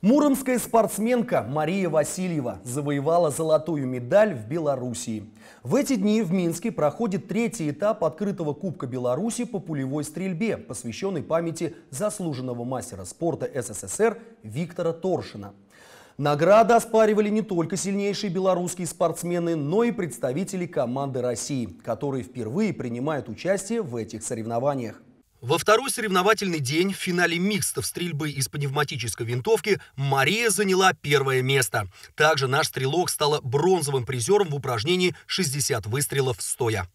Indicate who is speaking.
Speaker 1: Муромская спортсменка Мария Васильева завоевала золотую медаль в Белоруссии. В эти дни в Минске проходит третий этап открытого Кубка Беларуси по пулевой стрельбе, посвященный памяти заслуженного мастера спорта СССР Виктора Торшина. Награды оспаривали не только сильнейшие белорусские спортсмены, но и представители команды России, которые впервые принимают участие в этих соревнованиях. Во второй соревновательный день в финале микстов стрельбы из пневматической винтовки Мария заняла первое место. Также наш стрелок стала бронзовым призером в упражнении «60 выстрелов стоя».